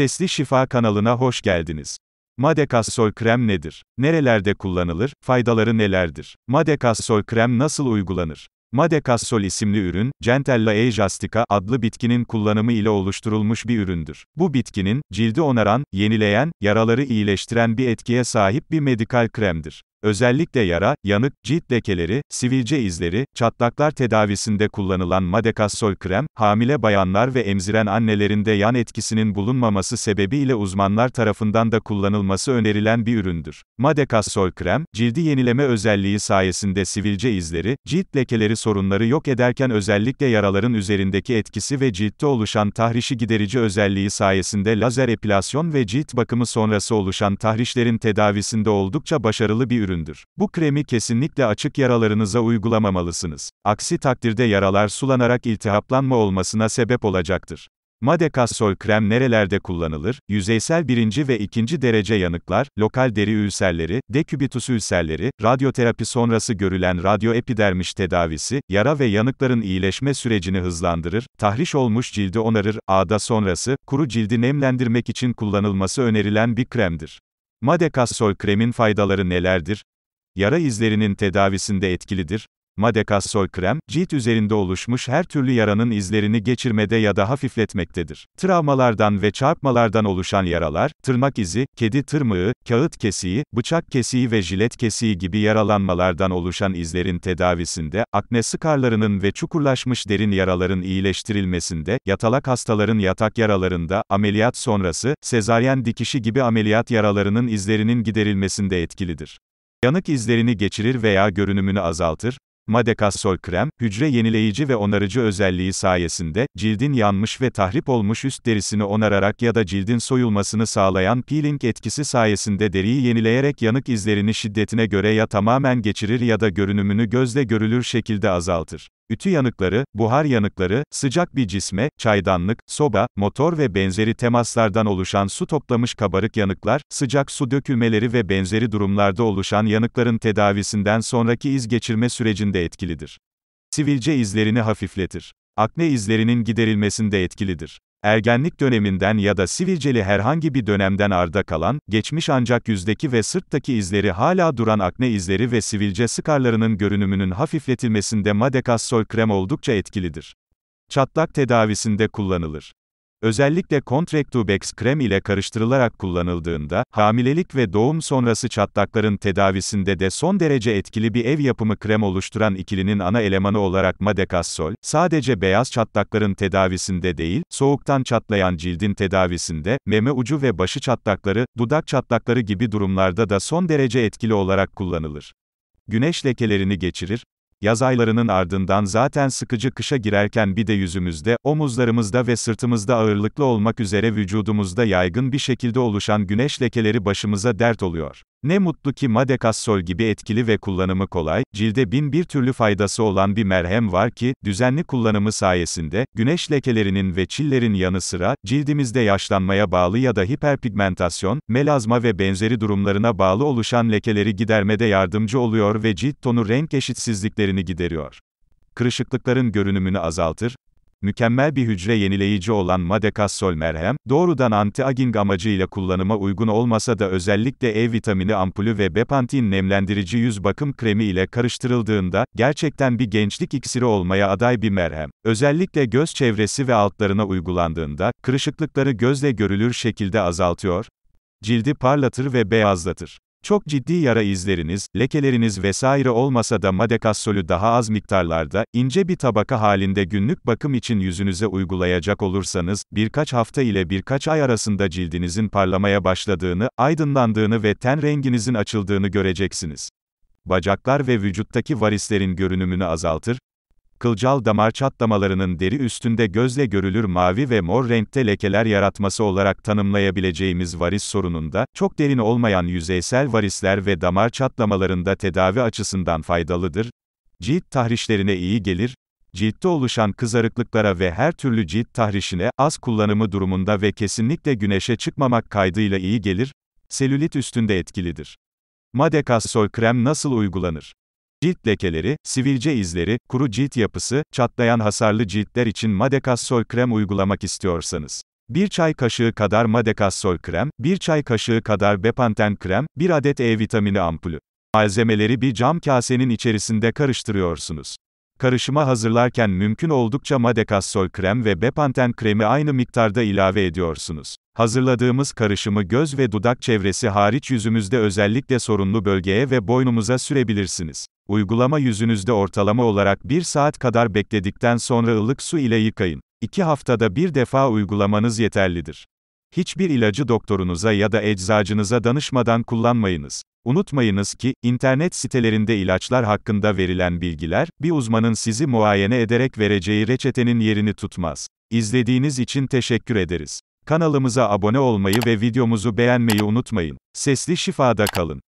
Sesli Şifa kanalına hoş geldiniz. Madekassol krem nedir? Nerelerde kullanılır? Faydaları nelerdir? Madekassol krem nasıl uygulanır? Madekassol isimli ürün, Centella ejastica adlı bitkinin kullanımı ile oluşturulmuş bir üründür. Bu bitkinin, cildi onaran, yenileyen, yaraları iyileştiren bir etkiye sahip bir medikal kremdir. Özellikle yara, yanık, cilt lekeleri, sivilce izleri, çatlaklar tedavisinde kullanılan madekassol krem, hamile bayanlar ve emziren annelerinde yan etkisinin bulunmaması sebebiyle uzmanlar tarafından da kullanılması önerilen bir üründür. Madekassol krem, cildi yenileme özelliği sayesinde sivilce izleri, cilt lekeleri sorunları yok ederken özellikle yaraların üzerindeki etkisi ve ciltte oluşan tahrişi giderici özelliği sayesinde lazer epilasyon ve cilt bakımı sonrası oluşan tahrişlerin tedavisinde oldukça başarılı bir ürün üründür. Bu kremi kesinlikle açık yaralarınıza uygulamamalısınız. Aksi takdirde yaralar sulanarak iltihaplanma olmasına sebep olacaktır. Madekassol krem nerelerde kullanılır? Yüzeysel birinci ve ikinci derece yanıklar, lokal deri ülserleri, dekübitus ülserleri, radyoterapi sonrası görülen radyoepidermiş tedavisi, yara ve yanıkların iyileşme sürecini hızlandırır, tahriş olmuş cildi onarır, ağda sonrası, kuru cildi nemlendirmek için kullanılması önerilen bir kremdir. Madekassol kremin faydaları nelerdir? Yara izlerinin tedavisinde etkilidir. Madekassol krem, cilt üzerinde oluşmuş her türlü yaranın izlerini geçirmede ya da hafifletmektedir. Travmalardan ve çarpmalardan oluşan yaralar, tırnak izi, kedi tırmığı, kağıt kesiği, bıçak kesiği ve jilet kesiği gibi yaralanmalardan oluşan izlerin tedavisinde, akne skarlarının ve çukurlaşmış derin yaraların iyileştirilmesinde, yatalak hastaların yatak yaralarında, ameliyat sonrası, sezaryen dikişi gibi ameliyat yaralarının izlerinin giderilmesinde etkilidir. Yanık izlerini geçirir veya görünümünü azaltır, Madekassol krem, hücre yenileyici ve onarıcı özelliği sayesinde, cildin yanmış ve tahrip olmuş üst derisini onararak ya da cildin soyulmasını sağlayan peeling etkisi sayesinde deriyi yenileyerek yanık izlerini şiddetine göre ya tamamen geçirir ya da görünümünü gözle görülür şekilde azaltır. Ütü yanıkları, buhar yanıkları, sıcak bir cisme, çaydanlık, soba, motor ve benzeri temaslardan oluşan su toplamış kabarık yanıklar, sıcak su dökülmeleri ve benzeri durumlarda oluşan yanıkların tedavisinden sonraki iz geçirme sürecinde etkilidir. Sivilce izlerini hafifletir. Akne izlerinin giderilmesinde etkilidir. Ergenlik döneminden ya da sivilceli herhangi bir dönemden arda kalan, geçmiş ancak yüzdeki ve sırttaki izleri hala duran akne izleri ve sivilce sıkarlarının görünümünün hafifletilmesinde madekassol krem oldukça etkilidir. Çatlak tedavisinde kullanılır. Özellikle Contractubex krem ile karıştırılarak kullanıldığında, hamilelik ve doğum sonrası çatlakların tedavisinde de son derece etkili bir ev yapımı krem oluşturan ikilinin ana elemanı olarak Madekassol, sadece beyaz çatlakların tedavisinde değil, soğuktan çatlayan cildin tedavisinde, meme ucu ve başı çatlakları, dudak çatlakları gibi durumlarda da son derece etkili olarak kullanılır. Güneş lekelerini geçirir, Yaz aylarının ardından zaten sıkıcı kışa girerken bir de yüzümüzde, omuzlarımızda ve sırtımızda ağırlıklı olmak üzere vücudumuzda yaygın bir şekilde oluşan güneş lekeleri başımıza dert oluyor. Ne mutlu ki madekassol gibi etkili ve kullanımı kolay, cilde bin bir türlü faydası olan bir merhem var ki, düzenli kullanımı sayesinde, güneş lekelerinin ve çillerin yanı sıra, cildimizde yaşlanmaya bağlı ya da hiperpigmentasyon, melazma ve benzeri durumlarına bağlı oluşan lekeleri gidermede yardımcı oluyor ve cilt tonu renk eşitsizliklerini gideriyor kırışıklıkların görünümünü azaltır, mükemmel bir hücre yenileyici olan madekassol merhem, doğrudan anti-aging amacıyla kullanıma uygun olmasa da özellikle E vitamini ampulü ve bepantin nemlendirici yüz bakım kremi ile karıştırıldığında, gerçekten bir gençlik iksiri olmaya aday bir merhem. Özellikle göz çevresi ve altlarına uygulandığında, kırışıklıkları gözle görülür şekilde azaltıyor, cildi parlatır ve beyazlatır. Çok ciddi yara izleriniz, lekeleriniz vesaire olmasa da madekassolü daha az miktarlarda, ince bir tabaka halinde günlük bakım için yüzünüze uygulayacak olursanız, birkaç hafta ile birkaç ay arasında cildinizin parlamaya başladığını, aydınlandığını ve ten renginizin açıldığını göreceksiniz bacaklar ve vücuttaki varislerin görünümünü azaltır, kılcal damar çatlamalarının deri üstünde gözle görülür mavi ve mor renkte lekeler yaratması olarak tanımlayabileceğimiz varis sorununda, çok derin olmayan yüzeysel varisler ve damar çatlamalarında tedavi açısından faydalıdır, cilt tahrişlerine iyi gelir, ciltte oluşan kızarıklıklara ve her türlü cilt tahrişine, az kullanımı durumunda ve kesinlikle güneşe çıkmamak kaydıyla iyi gelir, selülit üstünde etkilidir. Madekasol krem nasıl uygulanır? Cilt lekeleri, sivilce izleri, kuru cilt yapısı, çatlayan hasarlı ciltler için Madecassol krem uygulamak istiyorsanız. 1 çay kaşığı kadar Madecassol krem, 1 çay kaşığı kadar Bepanten krem, 1 adet E vitamini ampulü. Malzemeleri bir cam kasenin içerisinde karıştırıyorsunuz. Karışıma hazırlarken mümkün oldukça Madecassol krem ve Bepanten kremi aynı miktarda ilave ediyorsunuz. Hazırladığımız karışımı göz ve dudak çevresi hariç yüzümüzde özellikle sorunlu bölgeye ve boynumuza sürebilirsiniz. Uygulama yüzünüzde ortalama olarak 1 saat kadar bekledikten sonra ılık su ile yıkayın. 2 haftada bir defa uygulamanız yeterlidir. Hiçbir ilacı doktorunuza ya da eczacınıza danışmadan kullanmayınız. Unutmayınız ki, internet sitelerinde ilaçlar hakkında verilen bilgiler, bir uzmanın sizi muayene ederek vereceği reçetenin yerini tutmaz. İzlediğiniz için teşekkür ederiz. Kanalımıza abone olmayı ve videomuzu beğenmeyi unutmayın. Sesli şifada kalın.